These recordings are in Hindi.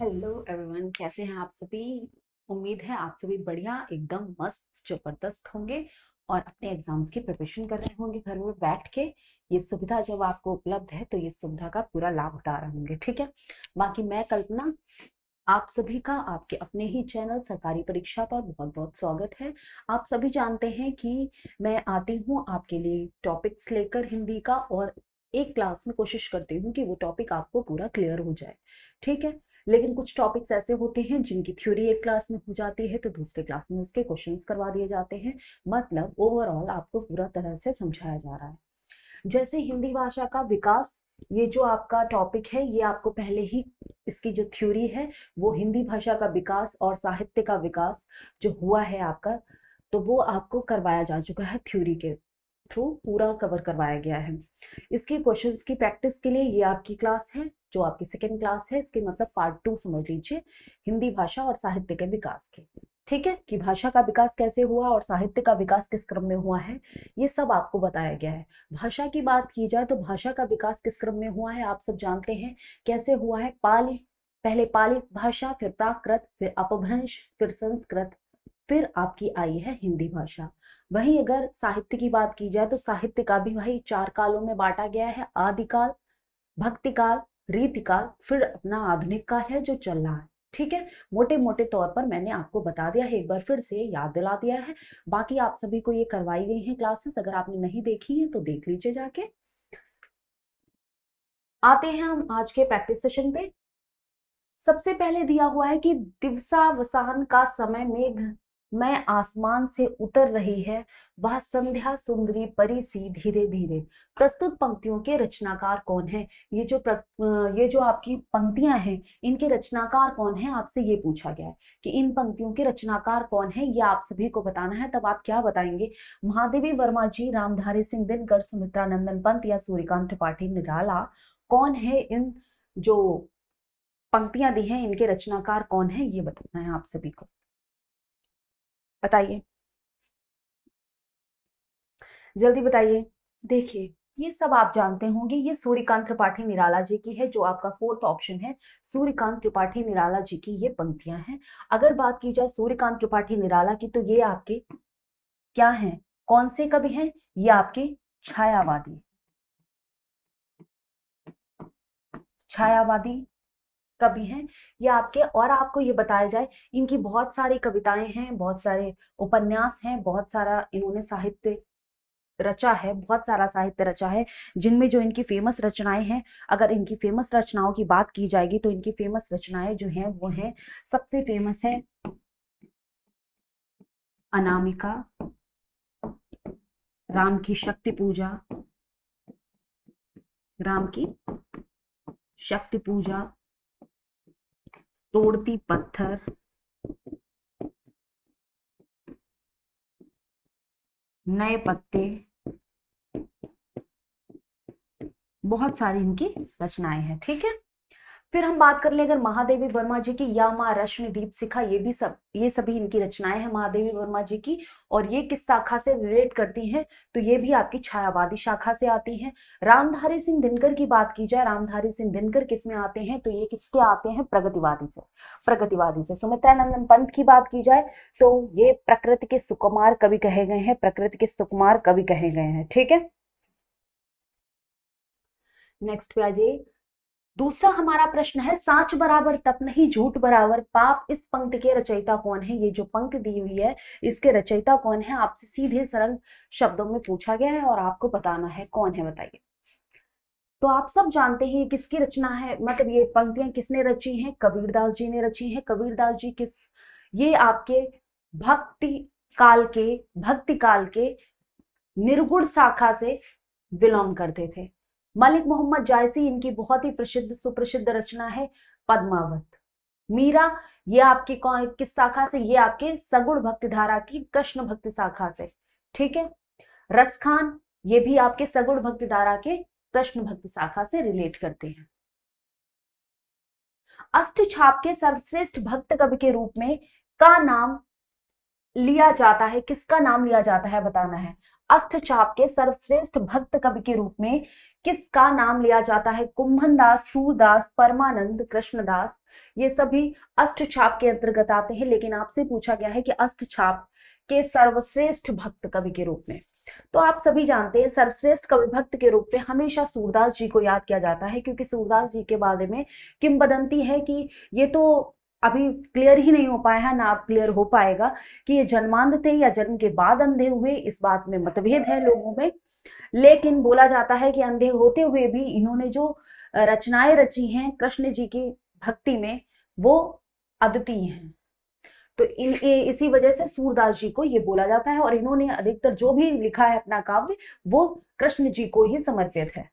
हेलो एवरीवन कैसे हैं आप सभी उम्मीद है आप सभी बढ़िया एकदम मस्त जबरदस्त होंगे और अपने एग्जाम्स की प्रिपरेशन कर रहे होंगे घर में बैठ के ये सुविधा जब आपको उपलब्ध है तो ये सुविधा का पूरा लाभ उठा रहे होंगे ठीक है बाकी मैं कल्पना आप सभी का आपके अपने ही चैनल सरकारी परीक्षा पर बहुत बहुत स्वागत है आप सभी जानते हैं कि मैं आती हूँ आपके लिए टॉपिक्स लेकर हिंदी का और एक क्लास में कोशिश करती हूँ कि वो टॉपिक आपको पूरा क्लियर हो जाए ठीक है लेकिन कुछ टॉपिक्स ऐसे होते हैं जिनकी थ्योरी एक क्लास में हो जाती है तो दूसरे क्लास में उसके क्वेश्चन करवा दिए जाते हैं मतलब ओवरऑल आपको पूरा तरह से समझाया जा रहा है जैसे हिंदी भाषा का विकास ये जो आपका टॉपिक है ये आपको पहले ही इसकी जो थ्योरी है वो हिंदी भाषा का विकास और साहित्य का विकास जो हुआ है आपका तो वो आपको करवाया जा चुका है थ्योरी के थ्रू पूरा कवर करवाया गया है इसके क्वेश्चंस की प्रैक्टिस के लिए ये आपकी क्लास है जो आपकी सेकेंड क्लास है इसके मतलब पार्ट टू समझ लीजिए हिंदी भाषा और साहित्य के विकास के ठीक है कि भाषा का विकास कैसे हुआ और साहित्य का विकास किस क्रम में हुआ है ये सब आपको बताया गया है भाषा की बात की जाए तो भाषा का विकास किस क्रम में हुआ है आप सब जानते हैं कैसे हुआ है पाली पहले पाली भाषा फिर प्राकृत फिर अपभ्रंश फिर संस्कृत फिर आपकी आई है हिंदी भाषा वहीं अगर साहित्य की बात की जाए तो साहित्य का भी वही चार कालों में बांटा गया है आदिकाल भक्तिकाल रीतिकाल फिर अपना आधुनिक काल है जो चल रहा है ठीक है मोटे मोटे तौर पर मैंने आपको बता दिया है एक बार फिर से याद दिला दिया है बाकी आप सभी को ये करवाई गई है क्लासेस अगर आपने नहीं देखी है तो देख लीजिए जाके आते हैं हम आज के प्रैक्टिस सेशन पे सबसे पहले दिया हुआ है कि दिवसावसान का समय मेघ मैं आसमान से उतर रही है वह संध्या सुंदरी परी सी धीरे धीरे प्रस्तुत पंक्तियों के रचनाकार कौन है ये जो प्र, ये जो आपकी पंक्तियां हैं इनके रचनाकार कौन है आपसे ये पूछा गया है कि इन पंक्तियों के रचनाकार कौन है ये आप सभी को बताना है तब आप क्या बताएंगे महादेवी वर्मा जी रामधारी सिंह दिनकर सुमित्रा नंदन पंत या सूर्यकांत त्रिपाठी निराला कौन है इन जो पंक्तियां दी हैं इनके रचनाकार कौन है ये बताना है आप सभी को बताइए जल्दी बताइए देखिए ये सब आप जानते होंगे ये सूर्यकांत त्रिपाठी निराला जी की है जो आपका फोर्थ ऑप्शन है सूर्यकांत त्रिपाठी निराला जी की ये पंक्तियां हैं अगर बात की जाए सूर्यकांत त्रिपाठी निराला की तो ये आपके क्या हैं कौन से कवि हैं ये आपके छायावादी छायावादी कवि हैं या आपके और आपको ये बताया जाए इनकी बहुत सारी कविताएं हैं बहुत सारे उपन्यास हैं बहुत सारा इन्होंने साहित्य रचा है बहुत सारा साहित्य रचा है जिनमें जो इनकी फेमस रचनाएं हैं अगर इनकी फेमस रचनाओं की बात की जाएगी तो इनकी फेमस रचनाएं जो हैं वो हैं सबसे फेमस है अनामिका राम की शक्ति पूजा राम की शक्ति पूजा तोड़ती पत्थर नए पत्ते बहुत सारी इनकी रचनाएं हैं ठीक है फिर हम बात कर लें अगर महादेवी वर्मा जी की या माँ रश्मि दीप सिखा ये भी सब ये सभी इनकी रचनाएं हैं महादेवी वर्मा जी की और ये किस शाखा से रिलेट करती हैं तो ये भी आपकी छायावादी शाखा से आती हैं रामधारी सिंह दिनकर की बात की जाए रामधारी सिंह दिनकर किस में आते हैं तो ये किसके आते हैं प्रगतिवादी से प्रगतिवादी से सुमित्रानंदन पंत की बात की जाए तो ये प्रकृति के सुकुमार कवि कहे गए हैं प्रकृति के सुकुमार कवि कहे गए हैं ठीक है नेक्स्ट पे आ जाइए दूसरा हमारा प्रश्न है साच बराबर तप नहीं झूठ बराबर पाप इस पंक्त के रचयिता कौन है ये जो पंक्त दी हुई है इसके रचयिता कौन है आपसे सीधे सरल शब्दों में पूछा गया है और आपको बताना है कौन है बताइए तो आप सब जानते हैं किसकी रचना है मतलब ये पंक्तियां किसने रची हैं कबीरदास जी ने रची है कबीरदास जी किस ये आपके भक्ति काल के भक्ति काल के निर्गुण शाखा से बिलोंग करते थे मलिक मोहम्मद जायसी इनकी बहुत ही प्रसिद्ध सुप्रसिद्ध रचना है पद्मावत मीरा ये आपकी किस शाखा से ये आपके सगुण भक्ति धारा की कृष्ण भक्ति शाखा से ठीक है रसखान ये भी आपके सगुण भक्ति धारा के कृष्ण भक्ति शाखा से रिलेट करते हैं अष्ट छाप के सर्वश्रेष्ठ भक्त कवि के रूप में का नाम लिया जाता है किसका नाम लिया जाता है बताना है अष्ट छाप के सर्वश्रेष्ठ भक्त कवि के रूप में किसका नाम लिया जाता है कुंभनदास सूरदास परमानंद कृष्णदास ये सभी अष्ट छाप के अंतर्गत आते हैं लेकिन आपसे पूछा गया है कि अष्ट छाप के सर्वश्रेष्ठ भक्त कवि के रूप में तो आप सभी जानते हैं सर्वश्रेष्ठ कवि भक्त के रूप में हमेशा सूरदास जी को याद किया जाता है क्योंकि सूरदास जी के बारे में किम बदंती है कि ये तो अभी क्लियर ही नहीं हो पाया है ना आप क्लियर हो पाएगा कि ये जन्मांध थे या जन्म के बाद अंधे हुए इस बात में मतभेद है लोगों में लेकिन बोला जाता है कि अंधे होते हुए भी इन्होंने जो रचनाएं रची हैं कृष्ण जी की भक्ति में वो अद्वितीय हैं तो इन इसी वजह से सूरदास जी को ये बोला जाता है और इन्होंने अधिकतर जो भी लिखा है अपना काव्य वो कृष्ण जी को ही समर्पित है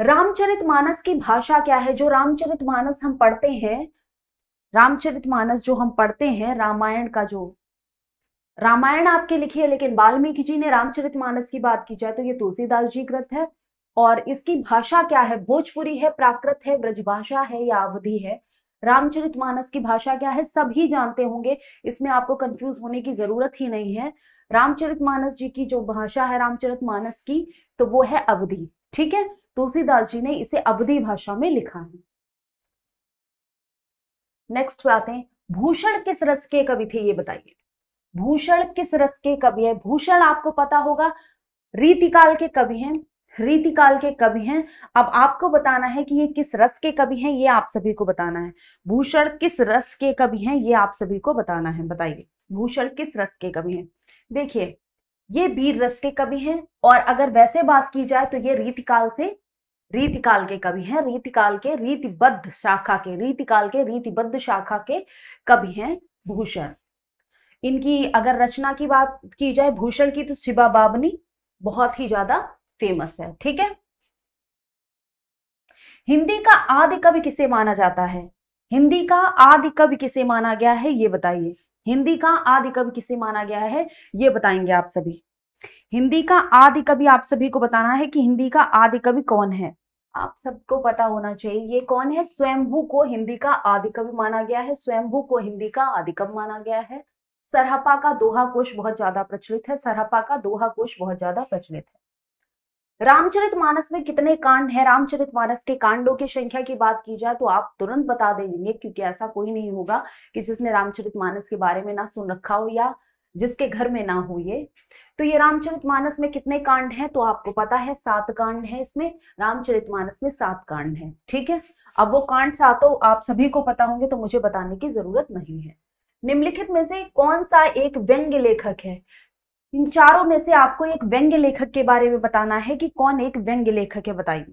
रामचरित मानस की भाषा क्या है जो रामचरित मानस हम पढ़ते हैं रामचरित मानस जो हम पढ़ते हैं रामायण का जो रामायण आपके लिखी है लेकिन वाल्मीकि जी ने रामचरितमानस की बात की जाए तो ये तुलसीदास जी ग्रंथ है और इसकी भाषा क्या है भोजपुरी है प्राकृत है ब्रजभाषा है या अवधि है रामचरितमानस की भाषा क्या है सभी जानते होंगे इसमें आपको कंफ्यूज होने की जरूरत ही नहीं है रामचरितमानस जी की जो भाषा है रामचरितमानस की तो वो है अवधि ठीक है तुलसीदास जी ने इसे अवधि भाषा में लिखा है नेक्स्ट आते हैं भूषण किस रस के कवि थे ये बताइए भूषण किस रस के कवि है भूषण आपको पता होगा रीतिकाल के कवि हैं रीतिकाल के कवि हैं अब आपको बताना है कि ये किस रस के कवि हैं ये आप सभी को बताना है भूषण किस रस के कवि हैं ये आप सभी को बताना है बताइए भूषण किस रस के कवि हैं देखिए ये वीर रस के कवि हैं और अगर वैसे बात की जाए तो ये रीतिकाल से रीतिकाल के कवि हैं रीतिकाल के रीतिबद्ध शाखा के रीतिकाल के रीतिबद्ध शाखा के कवि हैं भूषण इनकी अगर रचना की बात की जाए भूषण की तो शिवा बाबनी बहुत ही ज्यादा फेमस है ठीक है हिंदी का आदि कवि किसे माना जाता है हिंदी का आदि कवि किसे माना गया है ये बताइए हिंदी का आदि कवि किसे माना गया है ये बताएंगे आप सभी हिंदी का आदि कवि आप सभी को बताना है कि हिंदी का आदि कवि कौन है आप सबको पता होना चाहिए ये कौन है स्वयंभू को हिंदी का आदि कवि माना गया है स्वयंभू को हिंदी का आदि कवि माना गया है सरहपा का दोहा कोश बहुत ज्यादा प्रचलित है सरहपा का दोहा कोश बहुत ज्यादा प्रचलित है रामचरित मानस में कितने कांड है रामचरित मानस के कांडों की संख्या की बात की जाए तो आप तुरंत बता देंगे क्योंकि ऐसा कोई नहीं होगा कि जिसने रामचरित मानस के बारे में ना सुन रखा हो या जिसके घर में ना हो ये तो ये रामचरित मानस में कितने कांड है तो आपको पता है सात कांड है इसमें मानस में सात कांड है ठीक है अब वो कांड सातों आप सभी को पता होंगे तो मुझे बताने की जरूरत नहीं है निम्नलिखित में से कौन सा एक व्यंग्य लेखक है इन चारों में से आपको एक व्यंग्य लेखक के बारे में बताना है कि कौन एक व्यंग्य लेखक है बताइए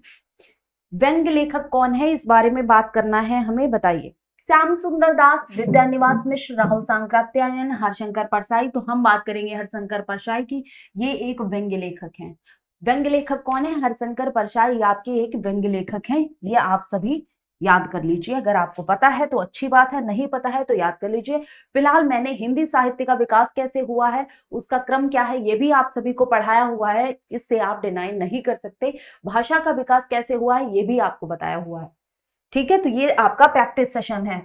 व्यंग्य लेखक कौन है इस बारे में बात करना है हमें बताइए श्याम सुंदर दास विद्यानिवास मिश्र राहुल सांक्रात्यायन हरशंकर परसाई तो हम बात करेंगे हरशंकर परसाई की ये एक व्यंग्य लेखक हैं व्यंग्य लेखक कौन है हरशंकर परसाई आपके एक व्यंग्य लेखक हैं ये आप सभी याद कर लीजिए अगर आपको पता है तो अच्छी बात है नहीं पता है तो याद कर लीजिए फिलहाल मैंने हिंदी साहित्य का विकास कैसे हुआ है उसका क्रम क्या है ये भी आप सभी को पढ़ाया हुआ है इससे आप डिनाई नहीं कर सकते भाषा का विकास कैसे हुआ है ये भी आपको बताया हुआ है ठीक है तो ये आपका प्रैक्टिस सेशन है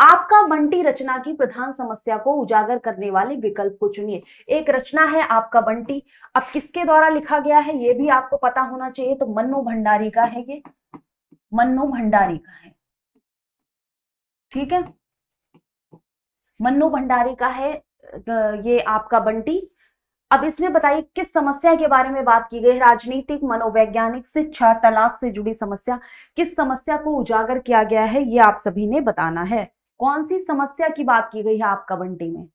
आपका बंटी रचना की प्रधान समस्या को उजागर करने वाले विकल्प को चुनिए एक रचना है आपका बंटी अब किसके द्वारा लिखा गया है ये भी आपको पता होना चाहिए तो मन्नू भंडारी का है ये मन्नो भंडारी का है ठीक है मन्नो भंडारी का है ये आपका बंटी अब इसमें बताइए किस समस्या के बारे में बात की गई है राजनीतिक मनोवैज्ञानिक शिक्षा तलाक से जुड़ी समस्या किस समस्या को उजागर किया गया है ये आप सभी ने बताना है कौन सी समस्या की बात की गई है आपका बंटी में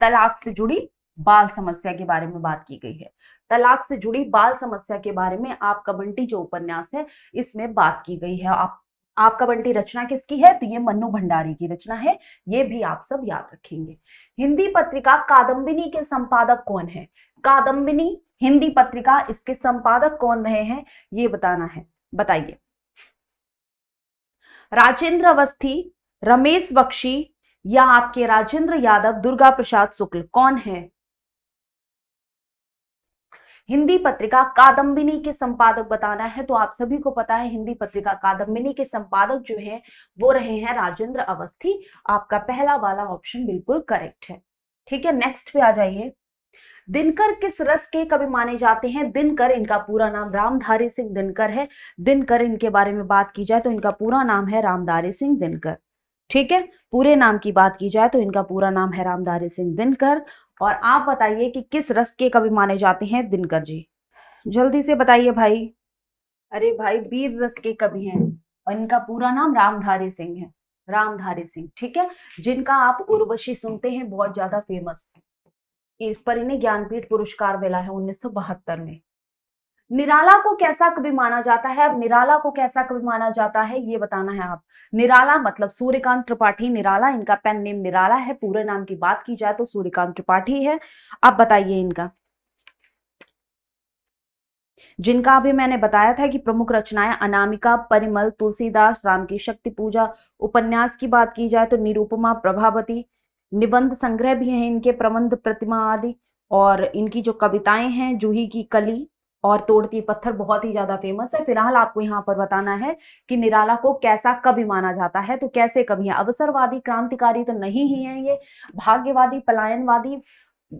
तलाक से जुड़ी बाल समस्या के बारे में बात की गई है तलाक से जुड़ी बाल समस्या के बारे में आपका बंटी जो उपन्यास है इसमें बात की गई है आप आपका बंटी रचना किसकी है तो ये मन्नू भंडारी की रचना है ये भी आप सब याद रखेंगे हिंदी पत्रिका कादम्बिनी के संपादक कौन है कादम्बिनी हिंदी पत्रिका इसके संपादक कौन रहे हैं ये बताना है बताइए राजेंद्र अवस्थी रमेश बख्शी या आपके राजेंद्र यादव दुर्गा प्रसाद शुक्ल कौन है हिंदी पत्रिका कादम्बिनी के संपादक बताना है तो आप सभी को पता है हिंदी पत्रिका कादम्बिनी के संपादक जो है वो रहे हैं राजेंद्र अवस्थी आपका पहला वाला ऑप्शन बिल्कुल करेक्ट है ठीक है नेक्स्ट पे आ जाइए दिनकर किस रस के कवि माने जाते हैं दिनकर इनका पूरा नाम रामधारी सिंह दिनकर है दिनकर इनके बारे में बात की जाए तो इनका पूरा नाम है रामधारी सिंह दिनकर ठीक है पूरे नाम की बात की जाए तो इनका पूरा नाम है रामधारी सिंह दिनकर और आप बताइए कि किस रस के कवि माने जाते हैं दिनकर जी जल्दी से बताइए भाई अरे भाई वीर रस के कवि हैं और इनका पूरा नाम रामधारी सिंह है रामधारी सिंह ठीक है जिनका आप उर्वशी सुनते हैं बहुत ज्यादा फेमस इस पर इन्हें ज्ञानपीठ पुरस्कार मिला है उन्नीस में निराला को कैसा कवि माना जाता है अब निराला को कैसा कवि माना जाता है ये बताना है आप निराला मतलब सूर्यकांत त्रिपाठी निराला इनका पेन नेम निराला है पूरे नाम की बात की जाए तो सूर्यकांत त्रिपाठी है आप बताइए इनका जिनका अभी मैंने बताया था कि प्रमुख रचनाएं अनामिका परिमल तुलसीदास राम की शक्ति पूजा उपन्यास की बात की जाए तो निरूपमा प्रभावती निबंध संग्रह भी है इनके प्रबंध प्रतिमा आदि और इनकी जो कविताएं हैं जूही की कली और तोड़ती पत्थर बहुत ही ज्यादा फेमस है फिलहाल आपको यहाँ पर बताना है कि निराला को कैसा कवि माना जाता है तो कैसे कवि है अवसरवादी क्रांतिकारी तो नहीं ही है ये भाग्यवादी पलायनवादी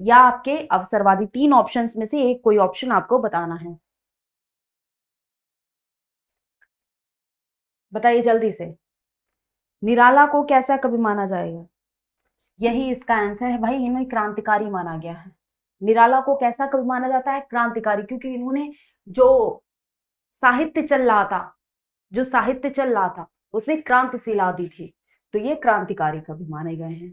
या आपके अवसरवादी तीन ऑप्शंस में से एक कोई ऑप्शन आपको बताना है बताइए जल्दी से निराला को कैसा कभी माना जाएगा यही इसका आंसर है भाई इन्हें क्रांतिकारी माना गया है निराला को कैसा कवि माना जाता है क्रांतिकारी क्योंकि इन्होंने जो साहित्य चल रहा था जो साहित्य चल रहा था उसमें क्रांतिशील आदि थी तो ये क्रांतिकारी कवि माने गए हैं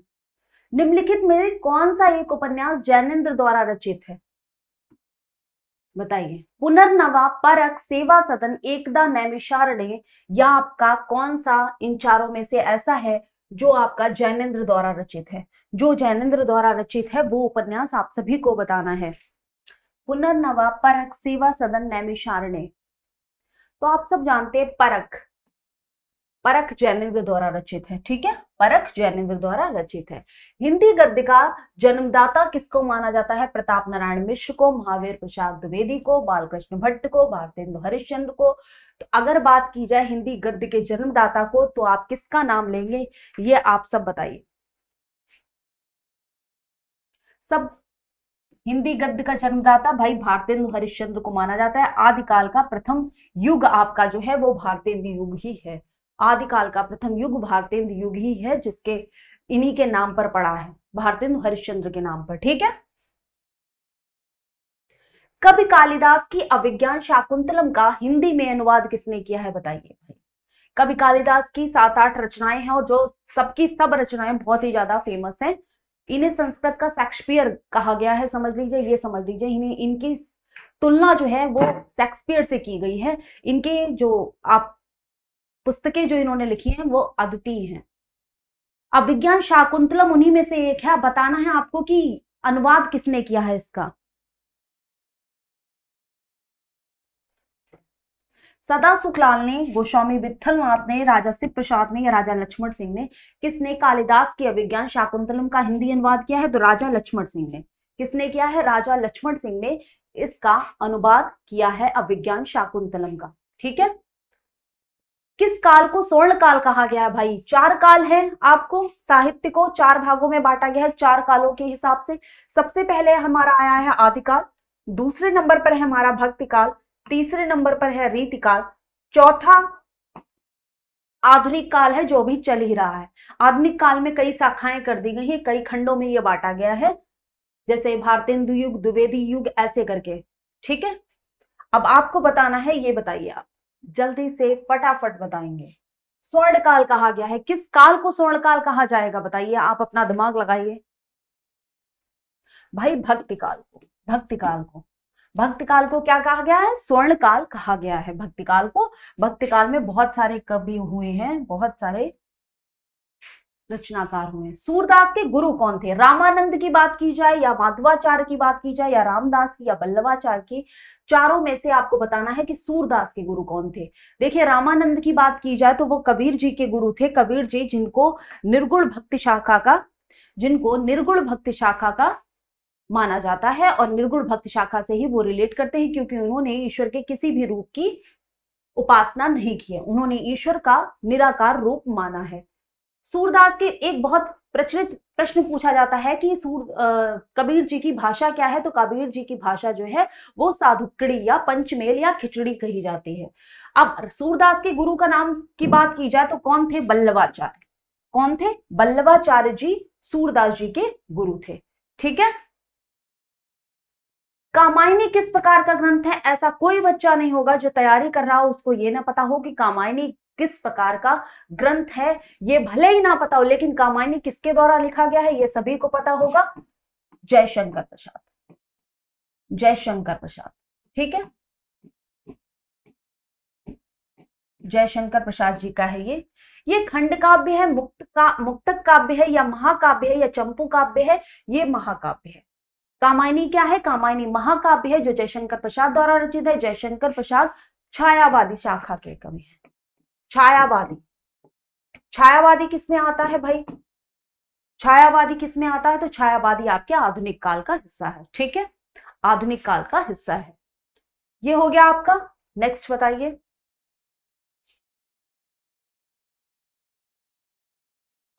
निम्नलिखित में कौन सा एक उपन्यास जैनेन्द्र द्वारा रचित है बताइए पुनर्नवा परक सेवा सदन एकदा नैमिषारण्य या आपका कौन सा इन चारों में से ऐसा है जो आपका जैनेन्द्र द्वारा रचित है जो जैनेन्द्र द्वारा रचित है वो उपन्यास आप सभी को बताना है पुनर्नवा परख सेवा सदन नैमिषारण्य तो आप सब जानते हैं परख परख जैनेन्द्र द्वारा रचित है ठीक है परख जैनेन्द्र द्वारा रचित है हिंदी गद्य का जन्मदाता किसको माना जाता है प्रताप नारायण मिश्र को महावीर प्रसाद द्विवेदी को बालकृष्ण भट्ट को भारतेंदु हरिश्चंद्र को तो अगर बात की जाए हिंदी गद्य के जन्मदाता को तो आप किसका नाम लेंगे ये आप सब बताइए सब हिंदी गद्य का जन्मदाता भाई भारतेंदु हरिश्चंद्र को माना जाता है आदिकाल का प्रथम युग आपका जो है वो भारतेंदु युग ही है आदिकाल का प्रथम युग भारतेंदु युग ही है जिसके इन्हीं के नाम पर पड़ा है भारतेंदु हरिश्चंद्र के नाम पर ठीक है कवि कालिदास की अभिज्ञान शाकुंतलम का हिंदी में अनुवाद किसने किया है बताइए भाई कवि कालिदास की सात आठ रचनाएं हैं और जो सबकी सब रचनाएं बहुत ही ज्यादा फेमस हैं इन्हें संस्कृत का शेक्सपियर कहा गया है समझ लीजिए ये समझ लीजिए इन्हें इनकी तुलना जो है वो शेक्सपियर से की गई है इनके जो आप पुस्तकें जो इन्होंने लिखी हैं वो अद्वितीय हैं अब विज्ञान शाकुंतलम उन्हीं में से एक है बताना है आपको कि अनुवाद किसने किया है इसका सदा सुखलाल ने गोस्वामी विठलनाथ ने राजा शिव प्रसाद ने या राजा लक्ष्मण सिंह ने किसने कालिदास के अभिज्ञान शाकुंतलम का हिंदी अनुवाद किया है तो राजा लक्ष्मण सिंह ने किसने किया है राजा लक्ष्मण सिंह ने इसका अनुवाद किया है अभिज्ञान शाकुंतलम का ठीक है किस काल को स्वर्ण काल कहा गया है भाई चार काल है आपको साहित्य को चार भागों में बांटा गया है चार कालों के हिसाब से सबसे पहले हमारा आया है आदिकाल दूसरे नंबर पर है हमारा भक्ति काल तीसरे नंबर पर है रीतिकाल चौथा आधुनिक काल है जो भी चल ही रहा है आधुनिक काल में कई शाखाएं कर दी गई है कई खंडों में यह बांटा गया है जैसे भारतेंदु युग द्विवेदी युग ऐसे करके ठीक है अब आपको बताना है ये बताइए आप जल्दी से फटाफट बताएंगे स्वर्ण काल कहा गया है किस काल को स्वर्ण काल कहा जाएगा बताइए आप अपना दिमाग लगाइए भाई भक्ति काल को भक्ति काल को भक्त काल को क्या कहा गया है स्वर्ण काल कहा गया है भक्त काल को भक्त काल में बहुत सारे कवि हुए हैं बहुत सारे रचनाकार हुए सूरदास के गुरु कौन थे रामानंद की बात की जाए या माधवाचार्य की बात की जाए या रामदास की या बल्लवाचार्य की चारों में से आपको बताना है कि सूरदास के गुरु कौन थे देखिए रामानंद की बात की जाए तो वो कबीर जी के गुरु थे कबीर जी जिनको निर्गुण भक्ति शाखा का जिनको निर्गुण भक्ति शाखा का माना जाता है और निर्गुण भक्त शाखा से ही वो रिलेट करते हैं क्योंकि उन्होंने ईश्वर के किसी भी रूप की उपासना नहीं की है उन्होंने ईश्वर का निराकार रूप माना है सूरदास के एक बहुत प्रचलित प्रश्न पूछा जाता है कि सूर आ, कबीर जी की भाषा क्या है तो कबीर जी की भाषा जो है वो साधुकड़ी या पंचमेल या खिचड़ी कही जाती है अब सूरदास के गुरु का नाम की बात की जाए तो कौन थे बल्लवाचार्य कौन थे बल्लवाचार्य जी सूरदास जी के गुरु थे ठीक है कामायनी किस प्रकार का ग्रंथ है ऐसा कोई बच्चा नहीं होगा जो तैयारी कर रहा हो उसको ये ना पता हो कि कामायनी किस प्रकार का ग्रंथ है ये भले ही ना पता हो लेकिन कामायनी किसके द्वारा लिखा गया है ये सभी को पता होगा जयशंकर प्रसाद जयशंकर प्रसाद ठीक है जयशंकर प्रसाद जी का है ये ये खंड काव्य है मुक्त का मुक्तक काव्य है या महाकाव्य है या चंपू काव्य है ये महाकाव्य है कामायनी क्या है कामायनी महाकाव्य है जो जयशंकर प्रसाद द्वारा रचित है जयशंकर प्रसाद छायावादी शाखा के कवि है छायावादी छायावादी किसमें आता है भाई छायावादी किसमें आता है तो छायावादी आपके आधुनिक काल का हिस्सा है ठीक है आधुनिक काल का हिस्सा है ये हो गया आपका नेक्स्ट बताइए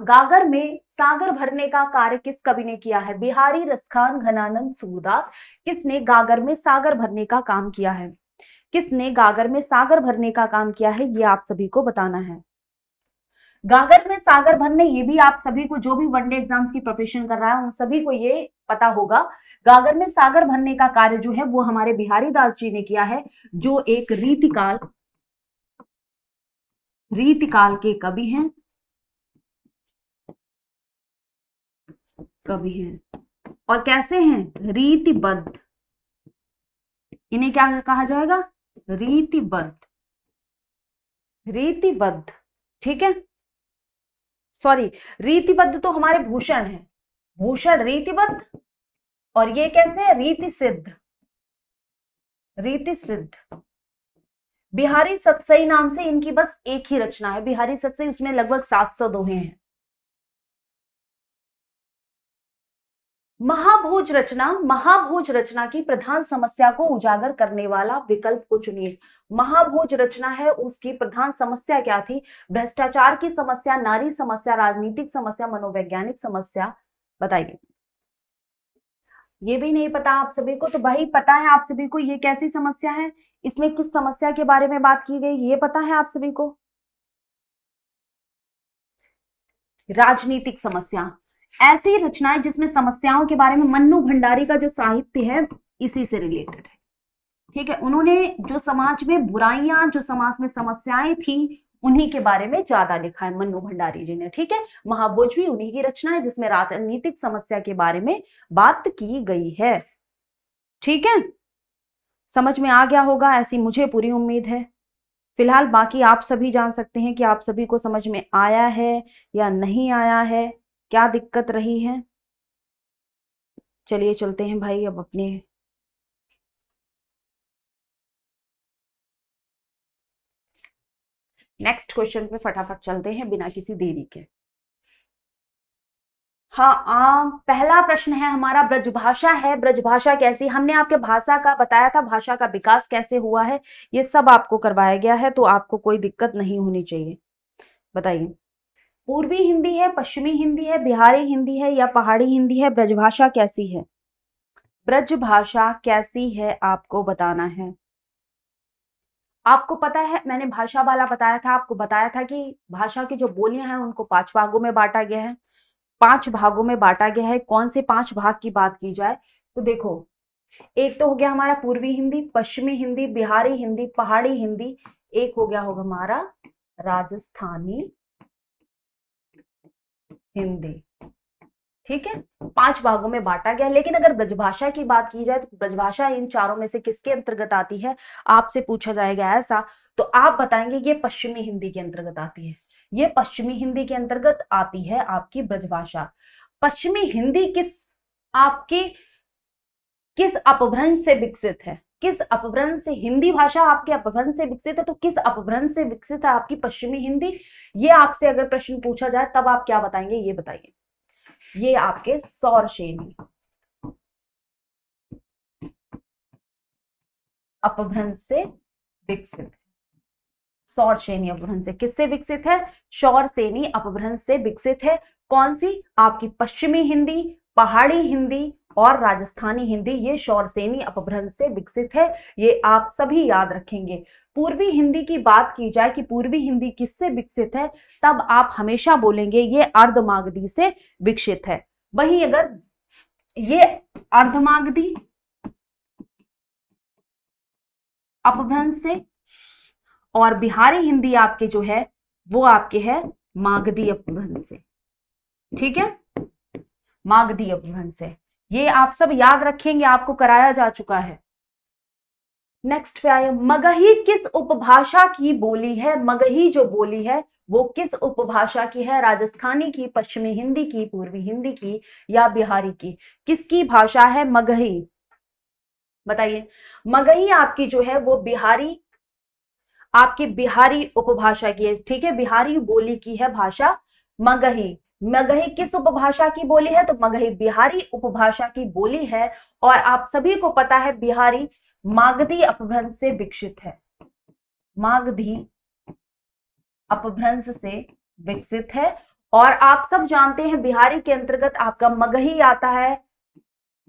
गागर में सागर भरने का कार्य किस कवि ने किया है बिहारी रसखान घनानंद सूरदास किसने गागर में सागर भरने का काम किया है किसने गागर में सागर भरने का काम किया है ये आप सभी को बताना है गागर में सागर भरने ये भी आप सभी को जो भी वनडे एग्जाम्स की प्रिपरेशन कर रहा है उन सभी को ये पता होगा गागर में सागर भरने का कार्य जो है वो हमारे बिहारी दास जी ने किया है जो एक रीतिकाल रीतिकाल के कवि हैं कवि हैं और कैसे हैं रीतिबद्ध इन्हें क्या कहा जाएगा रीतिबद्ध रीतिबद्ध ठीक है सॉरी रीतिबद्ध तो हमारे भूषण है भूषण रीतिबद्ध और ये कैसे है रीति सिद्ध रीति सिद्ध बिहारी सतसई नाम से इनकी बस एक ही रचना है बिहारी सतसई उसमें लगभग सात सौ दोहे हैं महाभोज रचना महाभोज रचना की प्रधान समस्या को उजागर करने वाला विकल्प को चुनिए महाभोज रचना है उसकी प्रधान समस्या क्या थी भ्रष्टाचार की समस्या नारी समस्या राजनीतिक समस्या मनोवैज्ञानिक समस्या बताइए ये भी नहीं पता आप सभी को तो भाई पता है आप सभी को ये कैसी समस्या है इसमें किस समस्या के बारे में बात की गई ये पता है आप सभी को राजनीतिक समस्या ऐसी रचनाएं जिसमें समस्याओं के बारे में मन्नू भंडारी का जो साहित्य है इसी से रिलेटेड है ठीक है उन्होंने जो समाज में बुराइयां जो समाज में समस्याएं थी उन्हीं के बारे में ज्यादा लिखा है मन्नू भंडारी जी ने ठीक है महाभोज भी उन्हीं की रचना है जिसमें राजनीतिक समस्या के बारे में बात की गई है ठीक है समझ में आ गया होगा ऐसी मुझे पूरी उम्मीद है फिलहाल बाकी आप सभी जान सकते हैं कि आप सभी को समझ में आया है या नहीं आया है क्या दिक्कत रही है चलिए चलते हैं भाई अब अपने नेक्स्ट क्वेश्चन पे फटाफट चलते हैं बिना किसी देरी के हाँ आ, पहला प्रश्न है हमारा ब्रजभाषा है ब्रजभाषा कैसी हमने आपके भाषा का बताया था भाषा का विकास कैसे हुआ है ये सब आपको करवाया गया है तो आपको कोई दिक्कत नहीं होनी चाहिए बताइए पूर्वी हिंदी है पश्चिमी हिंदी है बिहारी हिंदी है या पहाड़ी हिंदी है ब्रजभाषा कैसी है ब्रजभाषा कैसी है आपको बताना है आपको पता है मैंने भाषा वाला बताया था आपको बताया था कि भाषा की जो बोलियां हैं उनको पांच भागों में बांटा गया है पांच भागों में बांटा गया है कौन से पांच भाग की बात की जाए तो देखो एक तो हो गया हमारा पूर्वी हिंदी पश्चिमी हिंदी बिहारी हिंदी पहाड़ी हिंदी एक हो गया होगा हमारा राजस्थानी हिंदी ठीक है पांच भागों में बांटा गया लेकिन अगर ब्रजभाषा की बात की जाए तो ब्रजभाषा इन चारों में से किसके अंतर्गत आती है आपसे पूछा जाएगा ऐसा तो आप बताएंगे ये पश्चिमी हिंदी के अंतर्गत आती है ये पश्चिमी हिंदी के अंतर्गत आती है आपकी ब्रजभाषा पश्चिमी हिंदी किस आपकी किस अपभ्रंश से विकसित है किस अपभ्रंश से हिंदी भाषा आपके अपभ्रंश से विकसित है तो किस अपभ्रंश से विकसित है आपकी पश्चिमी हिंदी ये आपसे अगर प्रश्न पूछा जाए तब आप क्या बताएंगे ये बताइए ये आपके सौर श्रेणी अपभ्रंश से विकसित सौर श्रेणी अपभ्रंश से किससे विकसित है सौर सेनी अपभ्रंश से विकसित है कौन सी आपकी पश्चिमी हिंदी पहाड़ी हिंदी और राजस्थानी हिंदी ये शौर सेनी अपभ्रंश से विकसित है ये आप सभी याद रखेंगे पूर्वी हिंदी की बात की जाए कि पूर्वी हिंदी किससे विकसित है तब आप हमेशा बोलेंगे ये अर्धमागधी से विकसित है वही अगर ये अर्धमागधी अपभ्रंश से और बिहारी हिंदी आपके जो है वो आपके है मागधी अपभ्रंश से ठीक है मागधी अपभ्रंश से ये आप सब याद रखेंगे आपको कराया जा चुका है नेक्स्ट पे आए मगही किस उपभाषा की बोली है मगही जो बोली है वो किस उपभाषा की है राजस्थानी की पश्चिमी हिंदी की पूर्वी हिंदी की या बिहारी की किसकी भाषा है मगही बताइए मगही आपकी जो है वो बिहारी आपकी बिहारी उपभाषा की है ठीक है बिहारी बोली की है भाषा मगही मगही किस उपभाषा की बोली है तो मगही बिहारी उपभाषा की बोली है और आप सभी को पता है बिहारी मागधी अपभ्रंश से विकसित है मागधी अपभ्रंश से विकसित है और आप सब जानते हैं बिहारी के अंतर्गत आपका मगही आता है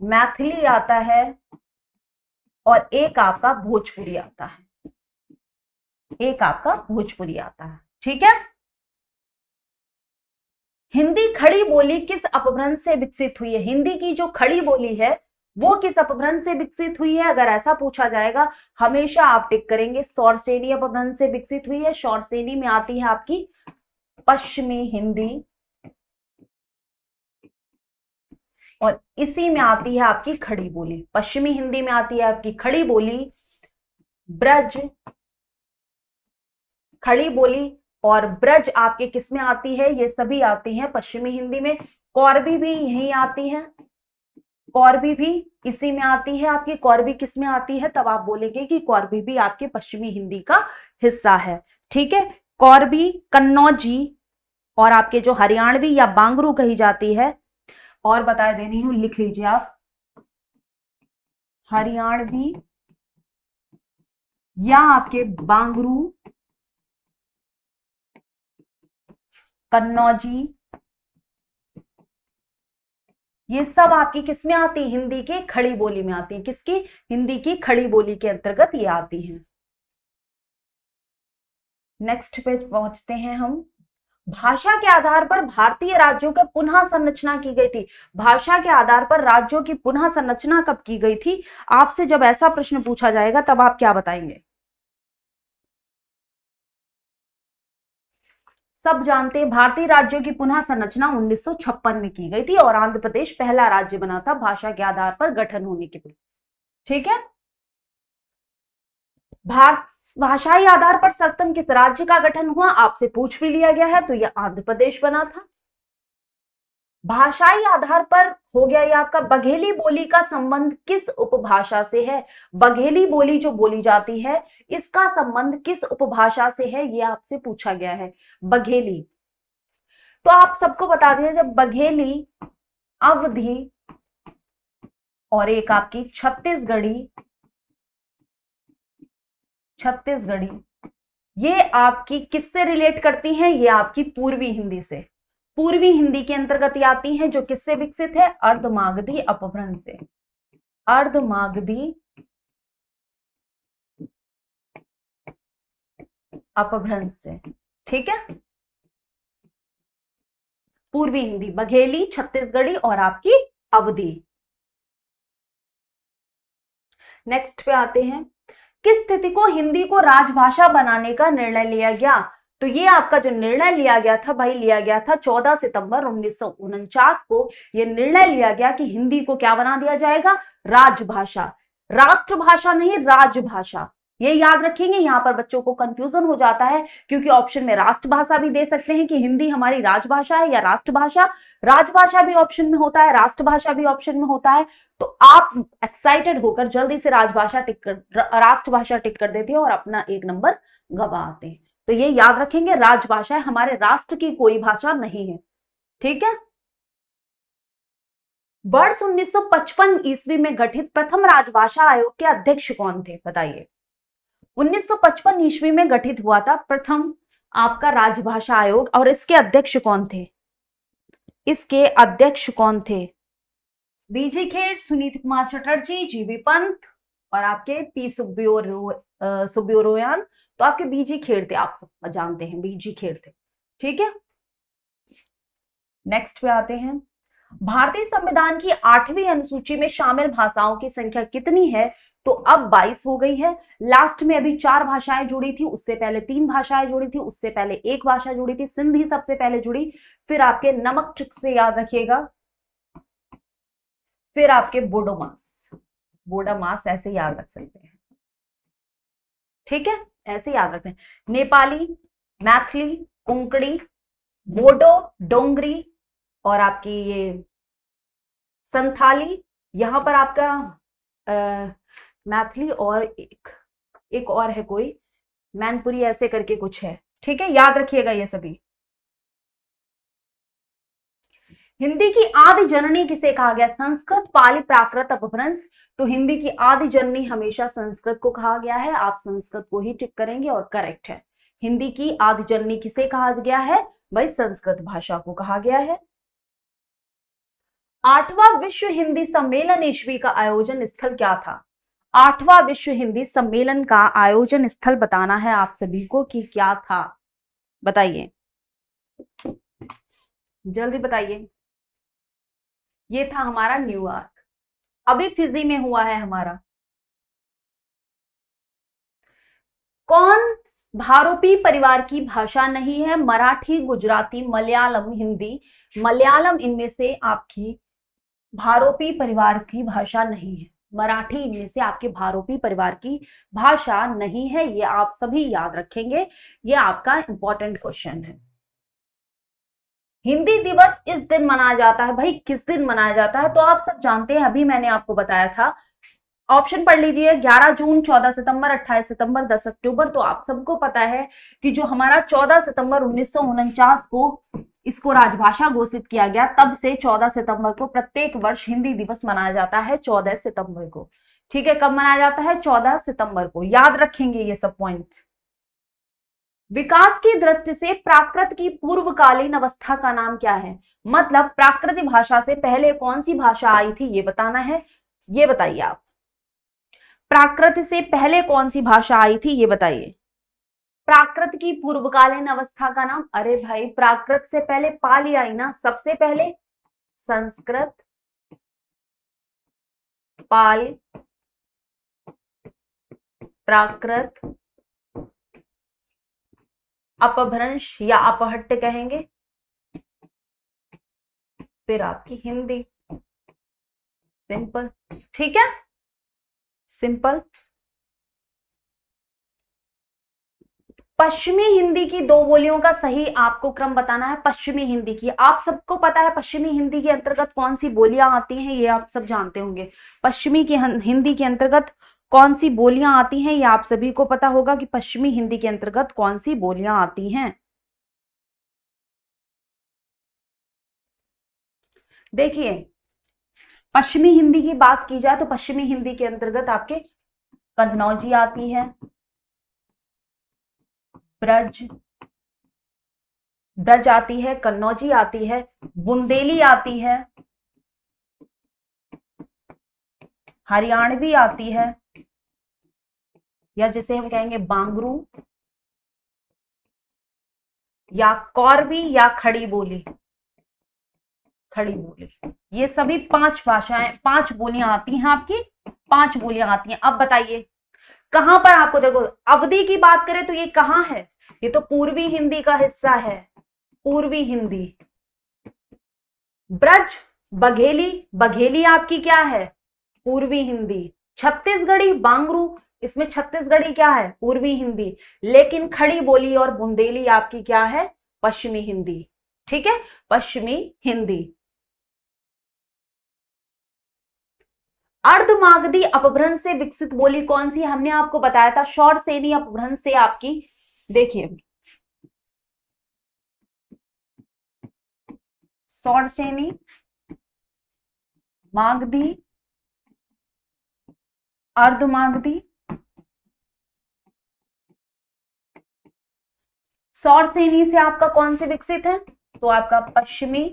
मैथिली आता है और एक आपका भोजपुरी आता है एक आपका भोजपुरी आता है ठीक है हिंदी खड़ी बोली किस अपभ्रंश से विकसित हुई है हिंदी की जो खड़ी बोली है वो किस अपभ्रंश से विकसित हुई है अगर ऐसा पूछा जाएगा हमेशा आप टिक करेंगे सौरसेनी अपभ्रंश से विकसित हुई है सौरसेनी में आती है आपकी पश्चिमी हिंदी और इसी में आती है आपकी खड़ी बोली पश्चिमी हिंदी में आती है आपकी खड़ी बोली ब्रज खड़ी बोली और ब्रज आपके किस में आती है ये सभी आती हैं पश्चिमी हिंदी में कौरबी भी यही आती है कौरबी भी इसी में आती है आपकी कौरबी किस में आती है तब आप बोलेंगे कि कौरबी भी आपके पश्चिमी हिंदी का हिस्सा है ठीक है कौरबी कन्नौजी और आपके जो हरियाणवी या बांगरू कही जाती है और बता दे रही हूं लिख लीजिए आप हरियाणवी या आपके बांगरू कन्नौजी ये सब आपकी किसमें आती है हिंदी की खड़ी बोली में आती है किसकी हिंदी की खड़ी बोली के अंतर्गत ये आती है नेक्स्ट पे पहुंचते हैं हम भाषा के आधार पर भारतीय राज्यों का पुनः संरचना की गई थी भाषा के आधार पर राज्यों की पुनः संरचना कब की गई थी आपसे जब ऐसा प्रश्न पूछा जाएगा तब आप क्या बताएंगे सब जानते हैं भारतीय राज्यों की पुनः संरचना 1956 में की गई थी और आंध्र प्रदेश पहला राज्य बना था भाषा के आधार पर गठन होने के लिए ठीक है भारत भाषाई आधार पर सर्वतम किस राज्य का गठन हुआ आपसे पूछ भी लिया गया है तो यह आंध्र प्रदेश बना था भाषाई आधार पर हो गया ये आपका बघेली बोली का संबंध किस उपभाषा से है बघेली बोली जो बोली जाती है इसका संबंध किस उपभाषा से है ये आपसे पूछा गया है बघेली तो आप सबको बता दें जब बघेली अवधि और एक आपकी छत्तीसगढ़ी छत्तीसगढ़ी ये आपकी किससे रिलेट करती हैं ये आपकी पूर्वी हिंदी से पूर्वी हिंदी के अंतर्गत आती हैं जो किससे विकसित है अर्धमागधी अपभ्रंश से अर्धमागधी अपभ्रंश से ठीक है पूर्वी हिंदी बघेली छत्तीसगढ़ी और आपकी अवधि नेक्स्ट पे आते हैं किस स्थिति को हिंदी को राजभाषा बनाने का निर्णय लिया गया तो ये आपका जो निर्णय लिया गया था भाई लिया गया था 14 सितंबर उन्नीस को ये निर्णय लिया गया कि हिंदी को क्या बना दिया जाएगा राजभाषा राष्ट्रभाषा नहीं राजभाषा ये याद रखेंगे यहाँ पर बच्चों को कंफ्यूजन हो जाता है क्योंकि ऑप्शन में राष्ट्रभाषा भी दे सकते हैं कि हिंदी हमारी राजभाषा है या राष्ट्रभाषा राजभाषा भी ऑप्शन में होता है राष्ट्रभाषा भी ऑप्शन में होता है तो आप एक्साइटेड होकर जल्दी से राजभाषा टिक कर राष्ट्रभाषा टिक कर देते हैं और अपना एक नंबर गवा आते हैं तो ये याद रखेंगे राजभाषा है हमारे राष्ट्र की कोई भाषा नहीं है ठीक है वर्ष 1955 ईस्वी में गठित प्रथम राजभाषा आयोग के अध्यक्ष कौन थे बताइए 1955 ईस्वी में गठित हुआ था प्रथम आपका राजभाषा आयोग और इसके अध्यक्ष कौन थे इसके अध्यक्ष कौन थे बीजे खेर सुनीत कुमार चटर्जी जीवी पंत और आपके पी सुब्योरो सुब्योरोयान तो आपके बीज ही आप सब जानते हैं बीज ही ठीक है नेक्स्ट पे आते हैं भारतीय संविधान की आठवीं अनुसूची में शामिल भाषाओं की संख्या कितनी है तो अब 22 हो गई है लास्ट में अभी चार भाषाएं जुड़ी थी उससे पहले तीन भाषाएं जुड़ी थी उससे पहले एक भाषा जुड़ी थी सिंधी सबसे पहले जुड़ी फिर आपके नमक ट्रिक से याद रखिएगा फिर आपके बोडोमास बोडामास ऐसे याद रख सकते हैं ठीक है ऐसे याद रखते हैं नेपाली मैथिली कुंकड़ी बोडो डोंगरी और आपकी ये संथाली यहां पर आपका आ, मैथिली और एक एक और है कोई मैनपुरी ऐसे करके कुछ है ठीक है याद रखिएगा ये सभी हिंदी की आदि जननी किसे कहा गया संस्कृत पाली प्राकृत अपभ्रंश तो हिंदी की आदि जननी हमेशा संस्कृत को कहा गया है आप संस्कृत को ही टिक करेंगे और करेक्ट है हिंदी की आदि जननी किसे कहा गया है भाई संस्कृत भाषा को कहा गया है आठवां विश्व हिंदी सम्मेलन ईस्वी का आयोजन स्थल क्या था आठवां विश्व हिंदी सम्मेलन का आयोजन स्थल बताना है आप सभी को कि क्या था बताइए जल्दी बताइए ये था हमारा न्यूयॉर्क अभी फिजी में हुआ है हमारा कौन भारूपी परिवार की भाषा नहीं है मराठी गुजराती मलयालम हिंदी मलयालम इनमें से आपकी भारोपी परिवार की भाषा नहीं है मराठी इनमें से आपके भारूपी परिवार की भाषा नहीं है ये आप सभी याद रखेंगे ये आपका इंपॉर्टेंट क्वेश्चन है हिंदी दिवस इस दिन मनाया जाता है भाई किस दिन मनाया जाता है तो आप सब जानते हैं अभी मैंने आपको बताया था ऑप्शन पढ़ लीजिए 11 जून 14 सितंबर 28 सितंबर 10 अक्टूबर तो आप सबको पता है कि जो हमारा 14 सितंबर उन्नीस को इसको राजभाषा घोषित किया गया तब से 14 सितंबर को प्रत्येक वर्ष हिंदी दिवस मनाया जाता है 14 सितंबर को ठीक है कब मनाया जाता है 14 सितंबर को याद रखेंगे ये सब पॉइंट्स विकास की दृष्टि से प्राकृत की पूर्वकालीन अवस्था का नाम क्या है मतलब प्राकृत भाषा से पहले कौन सी भाषा आई थी ये बताना है ये बताइए आप प्राकृत से पहले कौन सी भाषा आई थी ये बताइए प्राकृत की पूर्वकालीन अवस्था का नाम अरे भाई प्राकृत से पहले पाली आई ना सबसे पहले संस्कृत पाल प्राकृत अपभ्रंश या अपहट्ट कहेंगे फिर आपकी हिंदी सिंपल ठीक है सिंपल पश्चिमी हिंदी की दो बोलियों का सही आपको क्रम बताना है पश्चिमी हिंदी की आप सबको पता है पश्चिमी हिंदी के अंतर्गत कौन सी बोलियां आती हैं ये आप सब जानते होंगे पश्चिमी की हिंदी के अंतर्गत कौन सी बोलियां आती हैं यह आप सभी को पता होगा कि पश्चिमी हिंदी के अंतर्गत कौन सी बोलियां आती हैं देखिए पश्चिमी हिंदी की बात की जाए तो पश्चिमी हिंदी के अंतर्गत आपके कन्नौजी आती है ब्रज ब्रज आती है कन्नौजी आती है बुंदेली आती है हरियाणवी आती है या जिसे हम कहेंगे बांगरू या कौरवी या खड़ी बोली खड़ी बोली ये सभी पांच भाषाएं पांच बोलियां आती हैं आपकी पांच बोलियां आती हैं अब बताइए कहां पर आपको देखो अवधि की बात करें तो ये कहां है ये तो पूर्वी हिंदी का हिस्सा है पूर्वी हिंदी ब्रज बघेली बघेली आपकी क्या है पूर्वी हिंदी छत्तीसगढ़ी बांगरू इसमें छत्तीसगढ़ी क्या है पूर्वी हिंदी लेकिन खड़ी बोली और बुंदेली आपकी क्या है पश्चिमी हिंदी ठीक है पश्चिमी हिंदी अर्धमागधी अपभ्रंश से विकसित बोली कौन सी हमने आपको बताया था शौर सेनी अपभ्रंश से आपकी देखिए शौर सेनी मागधी अर्धमागधी सौरसेनी से आपका कौन से विकसित है तो आपका पश्चिमी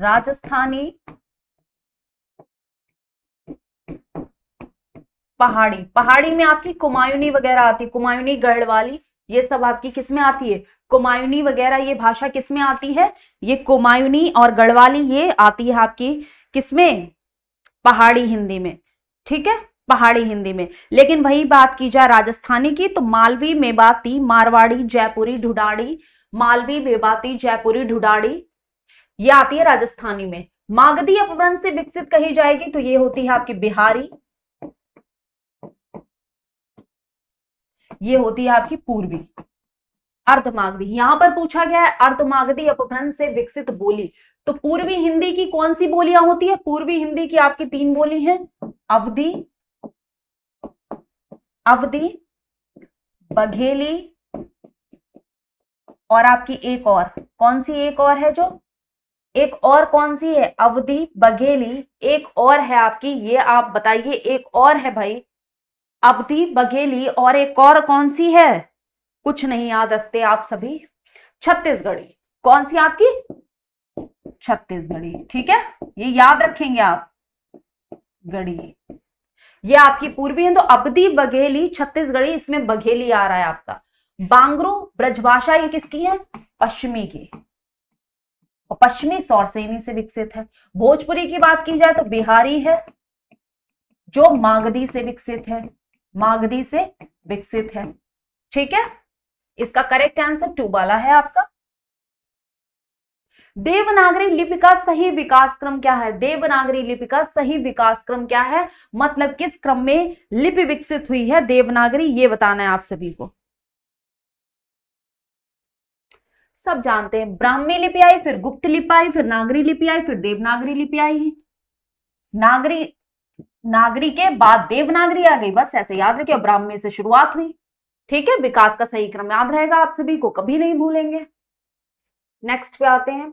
राजस्थानी पहाड़ी पहाड़ी में आपकी कुमायूनी वगैरह आती है कुमायूनी गढ़वाली ये सब आपकी किसमें आती है कुमायुनी वगैरह ये भाषा किसमें आती है ये कुमायुनी और गढ़वाली ये आती है आपकी किसमें पहाड़ी हिंदी में ठीक है पहाड़ी हिंदी में लेकिन वही बात की जाए राजस्थानी की तो मालवी मेवाती मारवाड़ी जयपुरी ढुडाड़ी मालवी मेवाती जयपुरी ढुडाड़ी ये आती है राजस्थानी में मागधी अपभ्रंश से विकसित कही जाएगी तो ये होती है आपकी बिहारी ये होती है आपकी पूर्वी अर्धमागधी यहां पर पूछा गया है अर्धमागधी अपभ्रंश से विकसित बोली तो पूर्वी हिंदी की कौन सी बोलियां होती है पूर्वी हिंदी की आपकी तीन बोली है अवधि अवधि बघेली और आपकी एक और कौन सी एक और है जो एक और कौन सी है अवधि बघेली एक और है आपकी ये आप बताइए एक और है भाई अवधि बघेली और एक और कौन सी है कुछ नहीं याद रखते आप सभी छत्तीसगढ़ी कौन सी आपकी छत्तीसगढ़ी ठीक है ये याद रखेंगे आप गढ़ी ये आपकी पूर्वी हिंदू तो अबदी बघेली छत्तीसगढ़ी इसमें बघेली आ रहा है आपका बांगरो ब्रजभाषा ये किसकी है पश्चिमी की और पश्चिमी सौर से इन्हीं से विकसित है भोजपुरी की बात की जाए तो बिहारी है जो मागधी से विकसित है मागधी से विकसित है ठीक है इसका करेक्ट आंसर टूबाला है आपका देवनागरी लिपि का सही विकास क्रम क्या है देवनागरी लिपि का सही विकास क्रम क्या है मतलब किस क्रम में लिपि विकसित हुई है देवनागरी ये बताना है आप सभी को सब जानते हैं ब्राह्मी लिपि आई फिर गुप्त लिपि आई फिर नागरी लिपि आई फिर देवनागरी लिपि आई नागरी नागरी के बाद देवनागरी आ गई बस ऐसे याद रखिए ब्राह्मी से शुरुआत हुई ठीक है विकास का सही क्रम याद रहेगा आप सभी को कभी नहीं भूलेंगे नेक्स्ट पे आते हैं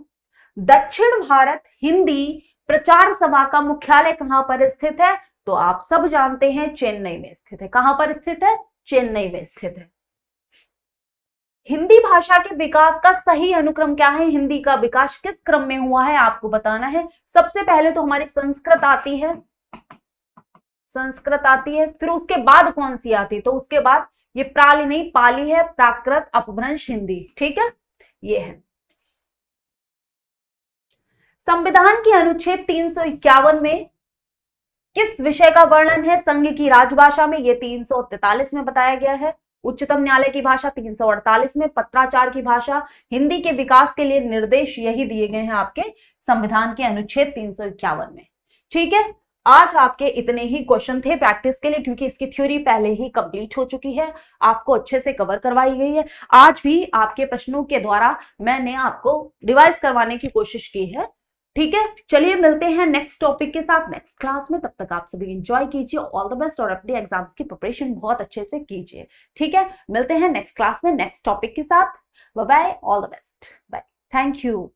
दक्षिण भारत हिंदी प्रचार सभा का मुख्यालय कहां पर स्थित है तो आप सब जानते हैं चेन्नई में स्थित है कहां पर स्थित है चेन्नई में स्थित है हिंदी भाषा के विकास का सही अनुक्रम क्या है हिंदी का विकास किस क्रम में हुआ है आपको बताना है सबसे पहले तो हमारी संस्कृत आती है संस्कृत आती है फिर उसके बाद कौन सी आती है तो उसके बाद ये प्राली नहीं पाली है प्राकृत अपभ्रंश हिंदी ठीक है ये है संविधान के अनुच्छेद तीन में किस विषय का वर्णन है संघ की राजभाषा में यह तीन में बताया गया है उच्चतम न्यायालय की भाषा 348 में पत्राचार की भाषा हिंदी के विकास के लिए निर्देश यही दिए गए हैं आपके संविधान के अनुच्छेद तीन में ठीक है आज आपके इतने ही क्वेश्चन थे प्रैक्टिस के लिए क्योंकि इसकी थ्योरी पहले ही कंप्लीट हो चुकी है आपको अच्छे से कवर करवाई गई है आज भी आपके प्रश्नों के द्वारा मैंने आपको रिवाइज करवाने की कोशिश की है ठीक है चलिए मिलते हैं नेक्स्ट टॉपिक के साथ नेक्स्ट क्लास में तब तक आप सभी इंजॉय कीजिए ऑल द बेस्ट और अपने एग्जाम्स की प्रिपरेशन बहुत अच्छे से कीजिए ठीक है मिलते हैं नेक्स्ट क्लास में नेक्स्ट टॉपिक के साथ bye all the best bye thank you